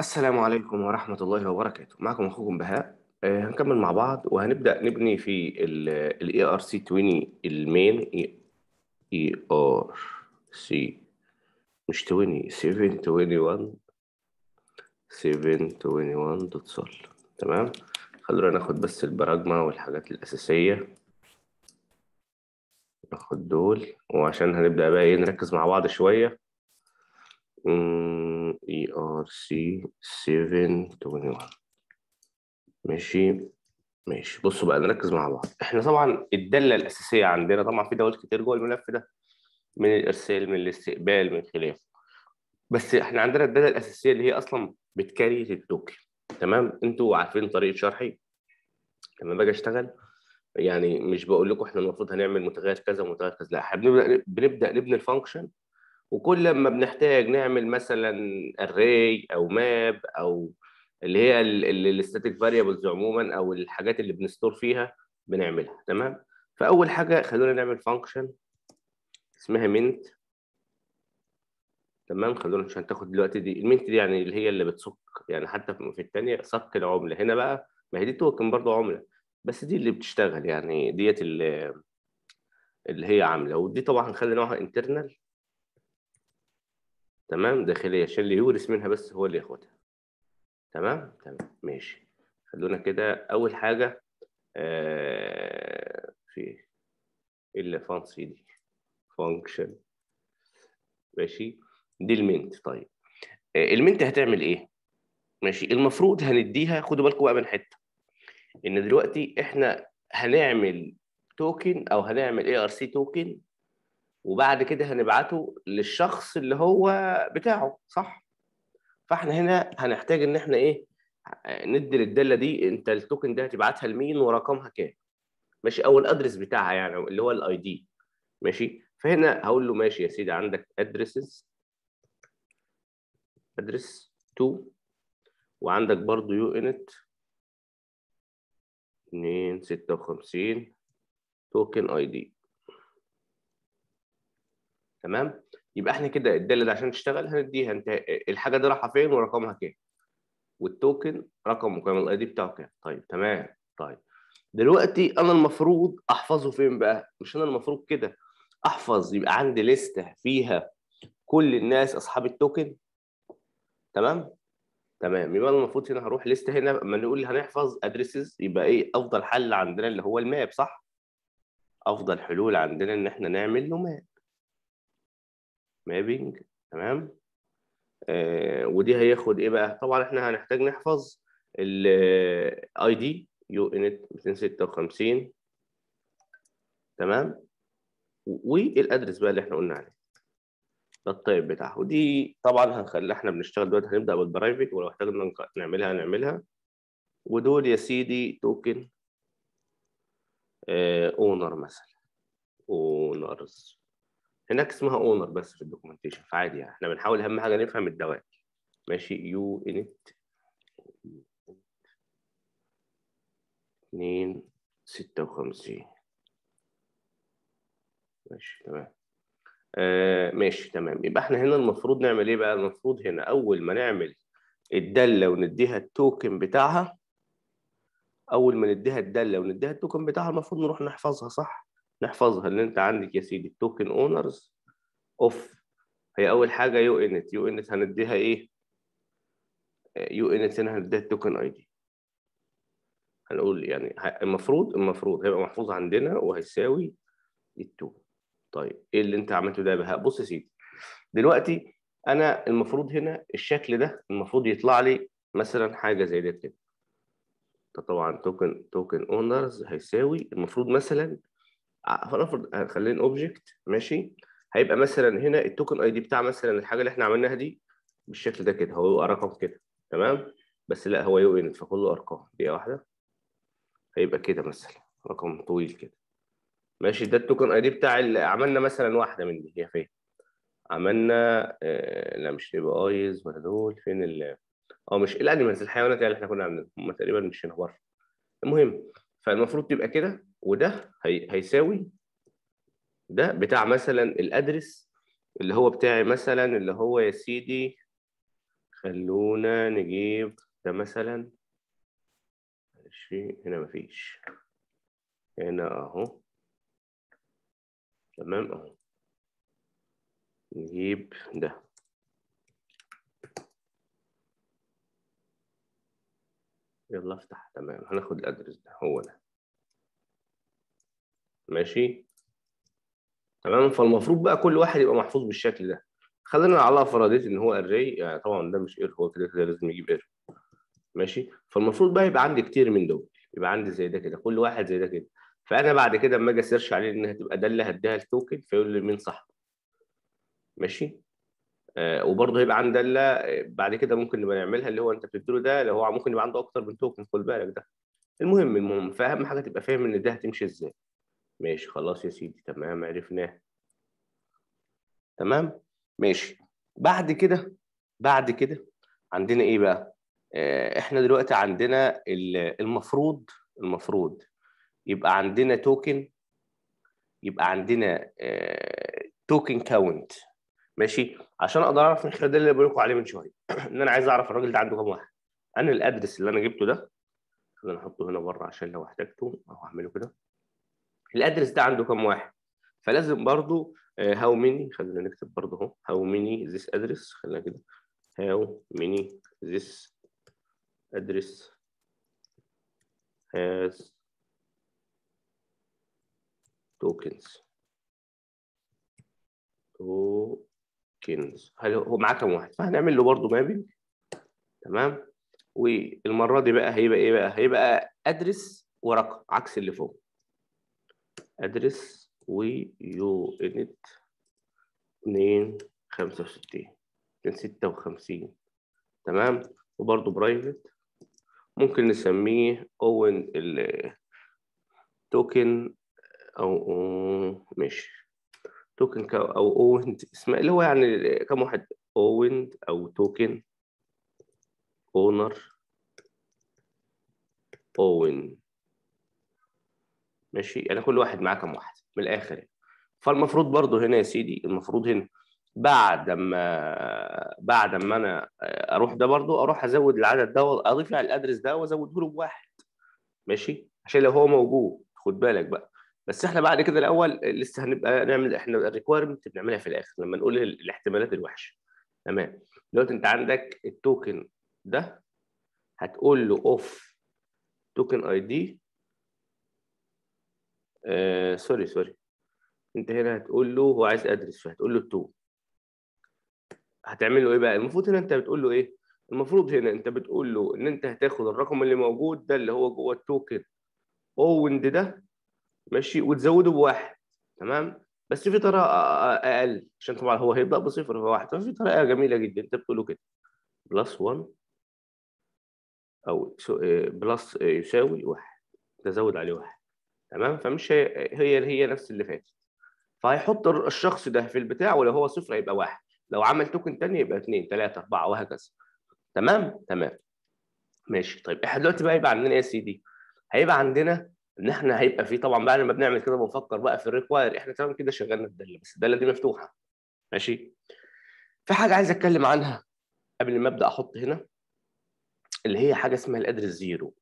السلام عليكم ورحمة الله وبركاته معكم أخوكم بهاء آه، هنكمل مع بعض وهنبدأ نبني في الـ ERC20 المين ERC مش 20 721 721 دوت سول تمام خلونا ناخد بس البراجما والحاجات الأساسية ناخد دول وعشان هنبدأ بقى إيه نركز مع بعض شوية مم. ERC 721 ماشي ماشي بصوا بقى نركز مع بعض احنا طبعا الداله الاساسيه عندنا طبعا في دول كتير جوه الملف ده من الارسال من الاستقبال من خلافه بس احنا عندنا الداله الاساسيه اللي هي اصلا بتكري التوكن تمام انتوا عارفين طريقه شرحي لما باجي اشتغل يعني مش بقول لكم احنا المفروض هنعمل متغير كذا ومتغير كذا لا احنا بنبدا بنبدا نبني الفانكشن وكل لما بنحتاج نعمل مثلا اري او ماب او اللي هي الاستاتيك فاريبلز عموما او الحاجات اللي بنستور فيها بنعملها تمام فاول حاجه خلونا نعمل فانكشن اسمها مينت تمام خلونا عشان تاخد دلوقتي دي المينت دي يعني اللي هي اللي بتصك يعني حتى في الثانيه صك العمله هنا بقى ما هي دي توكن برضه عمله بس دي اللي بتشتغل يعني ديت اللي هي عامله ودي طبعا هنخلي نوعها انترنال تمام داخليه عشان اللي يورث منها بس هو اللي ياخدها تمام تمام ماشي خلونا كده اول حاجه آه في الا فانسي دي فانكشن ماشي دي المنت طيب آه، المنت هتعمل ايه ماشي المفروض هنديها خدوا بالكم بقى من حته ان دلوقتي احنا هنعمل توكن او هنعمل اي ار سي توكن وبعد كده هنبعته للشخص اللي هو بتاعه صح فاحنا هنا هنحتاج ان احنا ايه ندي للداله دي انت التوكن ده هتبعتها لمين ورقمها كام ماشي او الادرس بتاعها يعني اللي هو الاي دي ماشي فهنا هقول له ماشي يا سيدي عندك ادرسز ادرس 2 وعندك برضو يو انت 256 توكن اي دي تمام يبقى احنا كده الداله دي عشان تشتغل هنديها انت الحاجه دي رايحه فين ورقمها كام والتوكن رقم مكمل الاي دي بتاعه كام طيب تمام طيب دلوقتي انا المفروض احفظه فين بقى مش انا المفروض كده احفظ يبقى عندي لسته فيها كل الناس اصحاب التوكن تمام تمام يبقى المفروض هنا هروح لسته هنا اما نقول هنحفظ ادريسز يبقى ايه افضل حل عندنا اللي هو الماب صح افضل حلول عندنا ان احنا نعمل له ماب مابينج تمام آه ودي هياخد ايه بقى طبعا احنا هنحتاج نحفظ الاي دي يو انت 256 تمام والادرس بقى اللي احنا قلنا عليه ده التايب بتاعها ودي طبعا هنخلي احنا بنشتغل دلوقتي هنبدا بالبرايفت ولو احتاجنا نعملها هنعملها ودول يا سيدي توكن اونر آه، مثلا اونرز هناك اسمها اونر بس في الدوكيومنتيشن فعادي يعني احنا بنحاول اهم حاجه نفهم الدوال ماشي يو انت 2 56 ماشي تمام آه ماشي تمام يبقى احنا هنا المفروض نعمل ايه بقى المفروض هنا اول ما نعمل الداله ونديها التوكن بتاعها اول ما نديها الداله ونديها التوكن بتاعها المفروض نروح نحفظها صح نحفظها ان انت عندك يا سيدي توكن اونرز اوف هي اول حاجه يو انت يو انت هنديها ايه يو انت هنا هنديها التوكن اي دي هنقول يعني المفروض المفروض هيبقى محفوظ عندنا وهيساوي التو طيب ايه اللي انت عملته ده بهاء بص يا سيدي دلوقتي انا المفروض هنا الشكل ده المفروض يطلع لي مثلا حاجه زي ده كده طبعا توكن توكن اونرز هيساوي المفروض مثلا هنفرض خلينا اوبجكت ماشي هيبقى مثلا هنا التوكن اي دي بتاع مثلا الحاجه اللي احنا عملناها دي بالشكل ده كده هو يبقى رقم كده تمام بس لا هو يو ان فكله ارقام دقيقه واحده هيبقى كده مثلا رقم طويل كده ماشي ده التوكن اي دي بتاع اللي عملنا مثلا واحده من دي هي فين عملنا آه، لا مش تبقى ايز ولا دول فين ال اه مش الانيمالز الحيوانات يعني اللي احنا كنا عاملينها هم تقريبا مش هنا بره المهم فالمفروض تبقى كده وده هي... هيساوي ده بتاع مثلا الادرس اللي هو بتاعي مثلا اللي هو يا سيدي خلونا نجيب ده مثلا هنا مفيش هنا اهو تمام اهو نجيب ده يلا افتح تمام هناخد الادرس ده هو ده ماشي تمام فالمفروض بقى كل واحد يبقى محفوظ بالشكل ده خلينا على فرضيه ان هو اري يعني طبعا ده مش اير هو كده كده لازم يجيب اير ماشي فالمفروض بقى يبقى عندي كتير من دول يبقى عندي زي ده كده كل واحد زي ده كده فانا بعد كده اما اجي اسيرش عليه ان هتبقى ده اللي هديها التوكن فيقول لي مين صح ماشي آه وبرضه هيبقى عندي داله بعد كده ممكن نبقى نعملها اللي هو انت بتديله ده اللي هو ممكن يبقى عنده اكتر من توكن خد بالك ده المهم المهم فاهم حاجه تبقى فاهم ان ده هتمشي ازاي ماشي خلاص يا سيدي تمام عرفناه تمام ماشي بعد كده بعد كده عندنا ايه بقى آه، احنا دلوقتي عندنا المفروض المفروض يبقى عندنا توكن يبقى عندنا توكن آه، كاونت ماشي عشان اقدر اعرف من خلال اللي بقول لكم عليه من شويه ان انا عايز اعرف الراجل ده عنده كام واحد انا الادرس اللي انا جبته ده خلينا نحطه هنا بره عشان لو احتجته اهو اعمله كده الادرس ده عنده كام واحد فلازم برضو هاو آه، ميني خلينا نكتب برضو اهو هاو ميني ذيس ادرس خلينا كده هاو ميني ذيس ادرس has tokens tokens هل هو معاه كام واحد فهنعمل له برضو مابل تمام والمره دي بقى هيبقى ايه بقى هيبقى ادرس ورقم عكس اللي فوق ادرس ويو انت 2 ستة 56 تمام وبرده برايفت ممكن نسميه اون التوكن او ماشي توكن او اون اسم اللي هو يعني كم واحد اون او توكن اونر اون ماشي يعني كل واحد معاه كام واحده من الاخر يعني. فالمفروض برضو هنا يا سيدي المفروض هنا بعد ما بعد ما انا اروح ده برضو اروح ازود العدد ده واضيف على الادرس ده وازوده له بواحد ماشي عشان لو هو موجود خد بالك بقى بس احنا بعد كده الاول لسه هنبقى نعمل احنا الريكويرمنت بنعملها في الاخر لما نقول الاحتمالات الوحشه تمام دلوقتي انت عندك التوكن ده هتقول له اوف توكن اي دي آه، سوري سوري انت هنا هتقول له هو عايز ادرس فهتقول له تو هتعمل له ايه بقى المفروض هنا انت بتقول له ايه المفروض هنا انت بتقول له ان انت هتاخد الرقم اللي موجود ده اللي هو جوه التوكن اوند ده ماشي وتزوده بواحد تمام بس في طريقه اقل عشان طبعا هو هيبدا بصفر فواحد ففي طريقه جميله جدا انت بتقول له كده بلس 1 او آه، بلس آه، يساوي واحد تزود عليه واحد تمام فمش هي هي, هي نفس اللي فاتت فهيحط الشخص ده في البتاع ولو هو صفر هيبقى واحد لو عمل توكن ثاني يبقى اثنين ثلاثة أربعة وهكذا تمام تمام ماشي طيب احنا دلوقتي بقى يبقى عندنا ايه يا سيدي؟ هيبقى عندنا ان احنا هيبقى في طبعا بعد ما بنعمل كده بنفكر بقى في الريكواير احنا تمام كده شغلنا الداله بس الداله دي مفتوحه ماشي في حاجه عايز اتكلم عنها قبل ما ابدا احط هنا اللي هي حاجه اسمها الادرس زيرو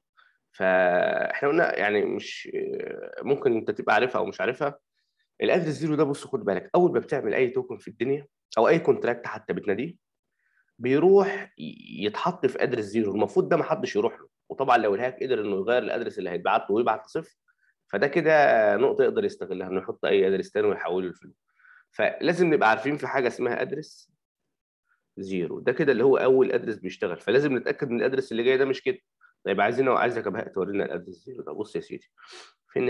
فاحنا قلنا يعني مش ممكن انت تبقى عارفها او مش عارفها الادرس زيرو ده بص خد بالك اول ما بتعمل اي توكن في الدنيا او اي كونتراكت حتى بتناديه بيروح يتحط في ادرس زيرو المفروض ده ما حدش يروح له وطبعا لو الهاك قدر انه يغير الادرس اللي هيتبعت له ويبعت صفر فده كده نقطه يقدر يستغلها انه يحط اي ادرس ثاني ويحوله لفلوس فلازم نبقى عارفين في حاجه اسمها ادرس زيرو ده كده اللي هو اول ادرس بيشتغل فلازم نتاكد ان الادرس اللي جاي ده مش كده طيب عايزين عايزك بقى تورينا الالف ده بص يا سيدي فين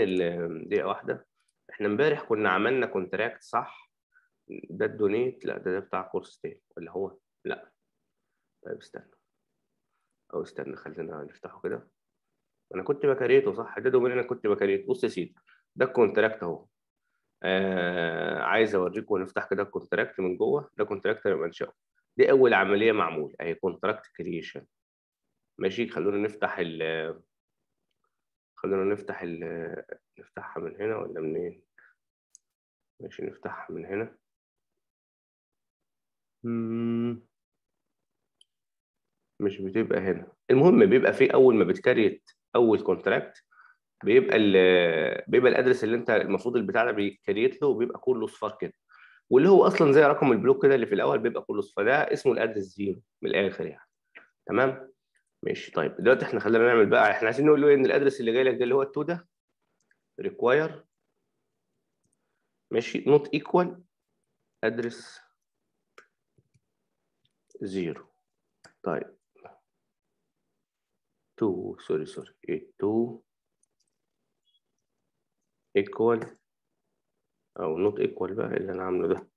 دقيقه واحده احنا امبارح كنا عملنا كونتراكت صح ده الدونيت لا ده, ده بتاع كورس تاني ولا هو لا طيب استنى او استنى خلينا نفتحه كده انا كنت بكريته صح ده دومين انا كنت بكريته بص يا سيدي ده الكونتراكت اهو آه عايز اوريكم ونفتح كده الكونتراكت من جوه ده كونتراكت منشاه دي اول عمليه معموله اهي كونتراكت كريشن ماشي خلونا نفتح ال خلونا نفتح ال نفتحها من هنا ولا منين ماشي نفتحها من هنا مش بتبقى هنا المهم بيبقى في اول ما بتكريت اول كونتراكت بيبقى ال بيبقى الادرس اللي انت المفروض البتاع ده بيكريت له وبيبقى كله صفار كده واللي هو اصلا زي رقم البلوك كده اللي في الاول بيبقى كله صفار ده اسمه الادرس زيرو من الاخر يعني تمام ماشي طيب دلوقتي احنا خلينا نعمل بقى احنا عايزين نقول له إيه؟ ان الادرس اللي جاي لك ده اللي هو التو ده ريكواير ماشي نوت ايكوال ادرس زيرو طيب تو سوري سوري تو ايكوال او نوت ايكوال بقى اللي انا عامله ده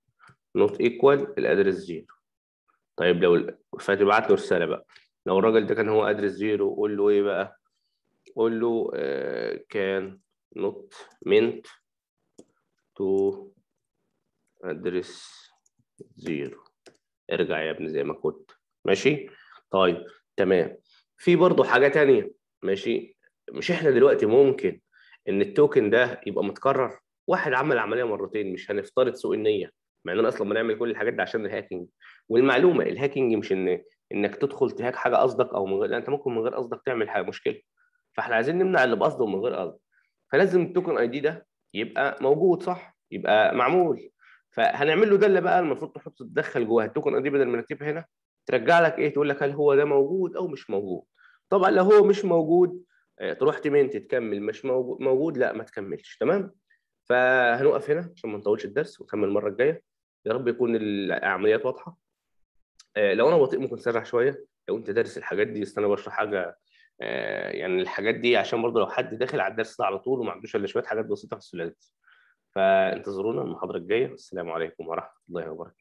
نوت ايكوال الادرس زيرو طيب لو فتبعت له رساله بقى لو الراجل ده كان هو ادرس زيرو قول له ايه بقى قول له آه، كان نوت مينت تو ادرس زيرو ارجع يا ابني زي ما كنت ماشي طيب تمام في برضه حاجه تانية ماشي مش احنا دلوقتي ممكن ان التوكن ده يبقى متكرر واحد عمل عمليه مرتين مش هنفترض سوء النيه مع اننا اصلا بنعمل كل الحاجات دي عشان الهاكينج والمعلومه الهاكينج مش ان انك تدخل تهاك حاجه قصدك او من غير انت ممكن من غير قصدك تعمل حاجه مشكله فاحنا عايزين نمنع اللي بقصد ومن غير قصد فلازم التوكن اي دي ده يبقى موجود صح يبقى معمول فهنعمل له اللي بقى المفروض تحط تدخل جواه التوكن اي دي بدل ما نكتبها هنا ترجع لك ايه تقول لك هل هو ده موجود او مش موجود طبعا لو هو مش موجود آه، تروح تمنت تكمل مش موجود, موجود لا ما تكملش تمام فهنوقف هنا عشان ما نطولش الدرس ونكمل المره الجايه يا رب يكون العمليات واضحه آه، لو انا بطيء ممكن اسرع شويه لو انت دارس الحاجات دي استنى بشرح حاجه آه، يعني الحاجات دي عشان برضه لو حد داخل على الدرس ده على طول وما عندوش الا شويه حاجات بسيطه في السلالات فانتظرونا المحاضره الجايه والسلام عليكم ورحمه الله وبركاته